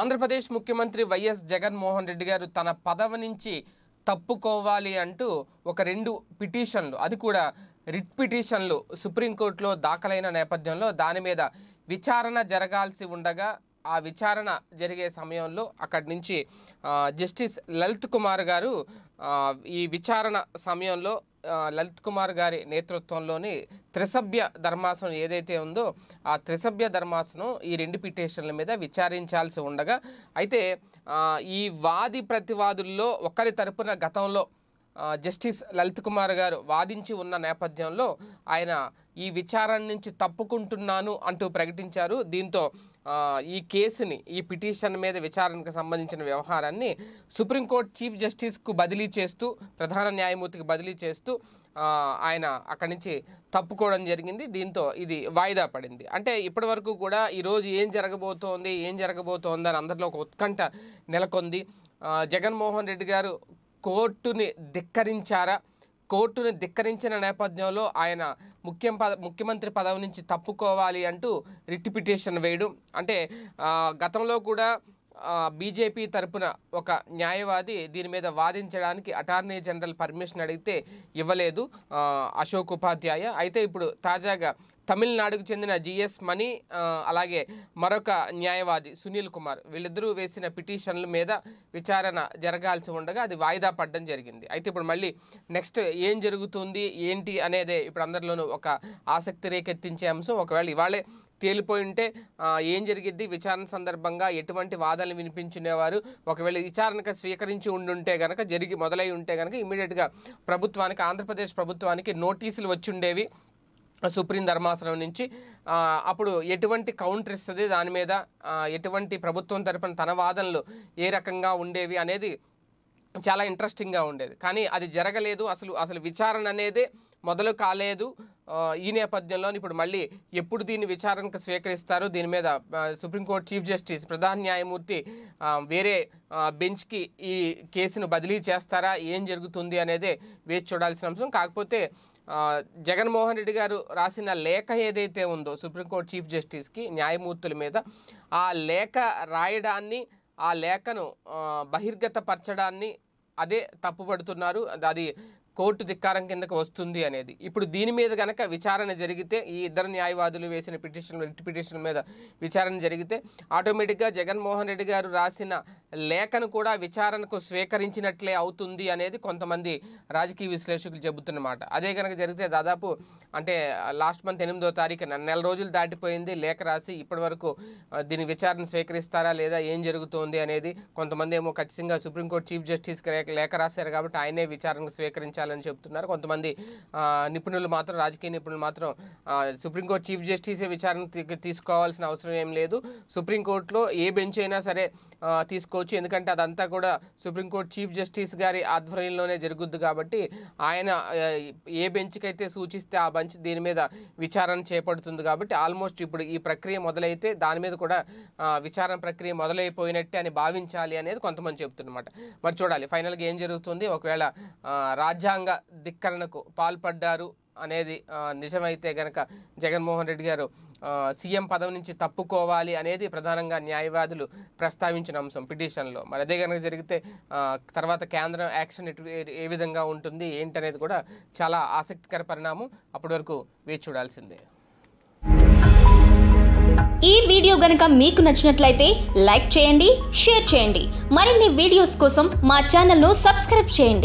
ఆంధ్రప్రదేశ్ ముఖ్యమంత్రి వైఎస్ జగన్మోహన్ రెడ్డి గారు తన పదవి నుంచి తప్పుకోవాలి అంటూ ఒక రెండు పిటిషన్లు అది కూడా రిట్ పిటిషన్లు సుప్రీంకోర్టులో దాఖలైన నేపథ్యంలో దాని మీద విచారణ జరగాల్సి ఉండగా ఆ విచారణ జరిగే సమయంలో అక్కడి నుంచి జస్టిస్ లలిత్ కుమార్ గారు ఈ విచారణ సమయంలో లలిత్ కుమార్ గారి నేతృత్వంలోని త్రిసభ్య ధర్మాసనం ఏదైతే ఉందో ఆ త్రిసభ్య ధర్మాసనం ఈ రెండు పిటిషన్ల మీద విచారించాల్సి ఉండగా అయితే ఈ వాది ప్రతివాదుల్లో ఒకరి తరపున గతంలో జస్టిస్ లలిత్ కుమార్ గారు వాదించి ఉన్న నేపథ్యంలో ఆయన ఈ విచారణ నుంచి తప్పుకుంటున్నాను అంటూ ప్రకటించారు దీంతో ఈ కేసుని ఈ పిటిషన్ మీద విచారణకు సంబంధించిన వ్యవహారాన్ని సుప్రీంకోర్టు చీఫ్ జస్టిస్కు బదిలీ చేస్తూ ప్రధాన న్యాయమూర్తికి బదిలీ చేస్తూ ఆయన అక్కడి నుంచి తప్పుకోవడం జరిగింది దీంతో ఇది వాయిదా పడింది అంటే ఇప్పటి వరకు కూడా ఈరోజు ఏం జరగబోతోంది ఏం జరగబోతోంది అని అందరిలో ఒక ఉత్కంఠ నెలకొంది జగన్మోహన్ రెడ్డి గారు కోర్టుని ధిక్కరించారా కోర్టును ధిక్కరించిన నేపథ్యంలో ఆయన ముఖ్యం పద ముఖ్యమంత్రి పదవి నుంచి తప్పుకోవాలి అంటూ రిట్ పిటిషన్ వేయడం అంటే గతంలో కూడా బీజేపీ తరపున ఒక న్యాయవాది దీని మీద వాదించడానికి అటార్నీ జనరల్ పర్మిషన్ అడిగితే ఇవ్వలేదు అశోక్ ఉపాధ్యాయ అయితే ఇప్పుడు తాజాగా తమిళనాడుకు చెందిన జిఎస్ మణి అలాగే మరొక న్యాయవాది సునీల్ కుమార్ వీళ్ళిద్దరూ వేసిన పిటిషన్ల మీద విచారణ జరగాల్సి ఉండగా అది వాయిదా పడడం జరిగింది అయితే ఇప్పుడు మళ్ళీ నెక్స్ట్ ఏం జరుగుతుంది ఏంటి అనేదే ఇప్పుడు అందరిలోనూ ఒక ఆసక్తి రేకెత్తించే అంశం ఒకవేళ ఇవాళే తేలిపోయి ఉంటే ఏం జరిగిద్ది విచారణ సందర్భంగా ఎటువంటి వాదనలు వినిపించునేవారు ఒకవేళ విచారణకు స్వీకరించి ఉండుంటే కనుక జరిగి మొదలై ఉంటే కనుక ఇమీడియట్గా ప్రభుత్వానికి ఆంధ్రప్రదేశ్ ప్రభుత్వానికి నోటీసులు వచ్చుండేవి సుప్రీం ధర్మాసనం నుంచి అప్పుడు ఎటువంటి కౌంటర్ ఇస్తుంది దాని మీద ఎటువంటి ప్రభుత్వం తరపున తన వాదనలు ఏ రకంగా ఉండేవి అనేది చాలా ఇంట్రెస్టింగ్గా ఉండేది కానీ అది జరగలేదు అసలు అసలు విచారణ అనేది మొదలు కాలేదు ఈ నేపథ్యంలో ఇప్పుడు మళ్ళీ ఎప్పుడు దీన్ని విచారణకు స్వీకరిస్తారు దీని మీద సుప్రీంకోర్టు చీఫ్ జస్టిస్ ప్రధాన న్యాయమూర్తి వేరే బెంచ్కి ఈ కేసును బదిలీ చేస్తారా ఏం జరుగుతుంది అనేది వేచి చూడాల్సిన అంశం కాకపోతే జగన్మోహన్ రెడ్డి గారు రాసిన లేఖ ఏదైతే ఉందో సుప్రీంకోర్టు చీఫ్ జస్టిస్కి న్యాయమూర్తుల మీద ఆ లేఖ రాయడాన్ని ఆ లేఖను బహిర్గతపరచడాన్ని అదే తప్పుపడుతున్నారు అది కోర్టు ధిక్కారం కిందకు వస్తుంది అనేది ఇప్పుడు దీని మీద కనుక విచారణ జరిగితే ఈ ఇద్దరు న్యాయవాదులు వేసిన పిటిషన్ రిట్ పిటిషన్ మీద విచారణ జరిగితే ఆటోమేటిక్గా జగన్మోహన్ రెడ్డి గారు రాసిన లేఖను కూడా విచారణకు స్వీకరించినట్లే అవుతుంది అనేది కొంతమంది రాజకీయ విశ్లేషకులు చెబుతున్నమాట అదే కనుక జరిగితే దాదాపు అంటే లాస్ట్ మంత్ ఎనిమిదో నన్ను నెల రోజులు దాటిపోయింది లేఖ రాసి ఇప్పటి వరకు దీని విచారణ స్వీకరిస్తారా లేదా ఏం జరుగుతోంది అనేది కొంతమంది ఏమో ఖచ్చితంగా సుప్రీంకోర్టు చీఫ్ జస్టిస్కి లేఖ రాశారు కాబట్టి ఆయనే విచారణకు స్వీకరించారు పాటించాలని చెబుతున్నారు కొంతమంది నిపుణులు మాత్రం రాజకీయ నిపుణులు మాత్రం సుప్రీంకోర్టు చీఫ్ జస్టిసే విచారణ తీసుకోవాల్సిన అవసరం ఏం లేదు సుప్రీంకోర్టులో ఏ బెంచ్ అయినా సరే తీసుకోవచ్చు ఎందుకంటే అదంతా కూడా సుప్రీంకోర్టు చీఫ్ జస్టిస్ గారి ఆధ్వర్యంలోనే జరుగుద్ది కాబట్టి ఆయన ఏ బెంచ్కైతే సూచిస్తే ఆ బెంచ్ దీని మీద విచారణ చేపడుతుంది కాబట్టి ఆల్మోస్ట్ ఇప్పుడు ఈ ప్రక్రియ మొదలైతే దాని మీద కూడా విచారణ ప్రక్రియ మొదలైపోయినట్టే అని భావించాలి అనేది కొంతమంది చెప్తున్నమాట మరి చూడాలి ఫైనల్గా ఏం జరుగుతుంది ఒకవేళ రాజ్యాంగ రాజ్యాంగ ధిక్కరణకు పాల్పడ్డారు అనేది నిజమైతే గనక జగన్మోహన్ రెడ్డి గారు సీఎం పదవి నుంచి తప్పుకోవాలి అనేది ప్రధానంగా న్యాయవాదులు ప్రస్తావించిన అంశం పిటిషన్లో మరి అదే కనుక జరిగితే తర్వాత కేంద్రం యాక్షన్ ఏ విధంగా ఉంటుంది ఏంటనేది కూడా చాలా ఆసక్తికర పరిణామం అప్పటి వరకు వేచి చూడాల్సిందే ఈ వీడియో గనుక మీకు నచ్చినట్లయితే లైక్ చేయండి షేర్ చేయండి మరిన్ని వీడియోస్ కోసం మా ఛానల్ను సబ్స్క్రైబ్ చేయండి